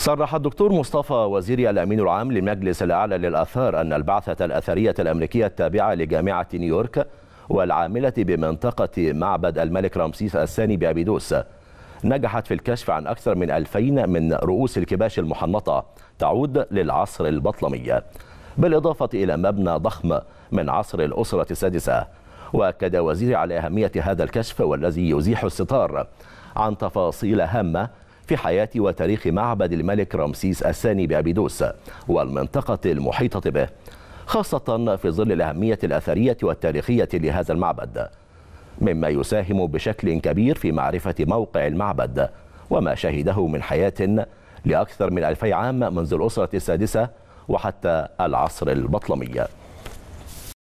صرح الدكتور مصطفى وزيري الأمين العام للمجلس الأعلى للآثار أن البعثة الأثرية الأمريكية التابعة لجامعة نيويورك والعاملة بمنطقة معبد الملك رمسيس الثاني بأبيدوس نجحت في الكشف عن أكثر من 2000 من رؤوس الكباش المحنطة تعود للعصر البطلمي بالإضافة إلى مبنى ضخم من عصر الأسرة السادسة وأكد وزيري على أهمية هذا الكشف والذي يزيح الستار عن تفاصيل هامة في حياة وتاريخ معبد الملك رمسيس الثاني بأبيدوس والمنطقة المحيطة به خاصة في ظل الأهمية الأثرية والتاريخية لهذا المعبد مما يساهم بشكل كبير في معرفة موقع المعبد وما شهده من حياة لأكثر من ألفي عام منذ الأسرة السادسة وحتى العصر البطلمي